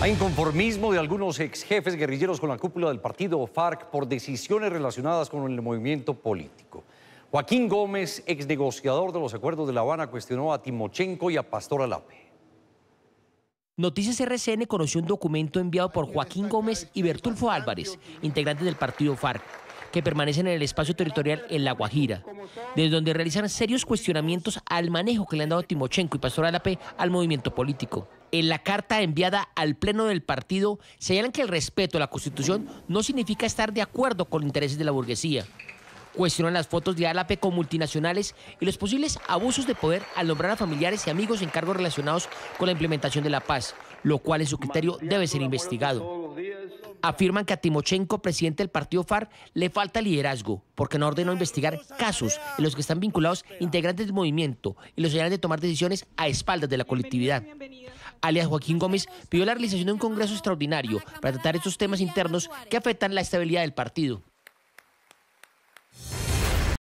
Hay inconformismo de algunos ex jefes guerrilleros con la cúpula del partido FARC por decisiones relacionadas con el movimiento político. Joaquín Gómez, ex negociador de los acuerdos de La Habana, cuestionó a Timochenko y a Pastor Alape. Noticias RCN conoció un documento enviado por Joaquín Gómez y Bertulfo Álvarez, integrantes del partido FARC, que permanecen en el espacio territorial en La Guajira, desde donde realizan serios cuestionamientos al manejo que le han dado Timochenko y Pastor Alape al movimiento político en la carta enviada al Pleno del partido, señalan que el respeto a la Constitución no significa estar de acuerdo con los intereses de la burguesía. Cuestionan las fotos de ALAPE con multinacionales y los posibles abusos de poder al nombrar a familiares y amigos en cargos relacionados con la implementación de la paz, lo cual en su criterio debe ser investigado. Afirman que a Timochenko, presidente del partido FAR, le falta liderazgo, porque no ordenó investigar casos en los que están vinculados integrantes del movimiento y los señalan de tomar decisiones a espaldas de la colectividad alias Joaquín Gómez, pidió la realización de un Congreso extraordinario para tratar estos temas internos que afectan la estabilidad del partido.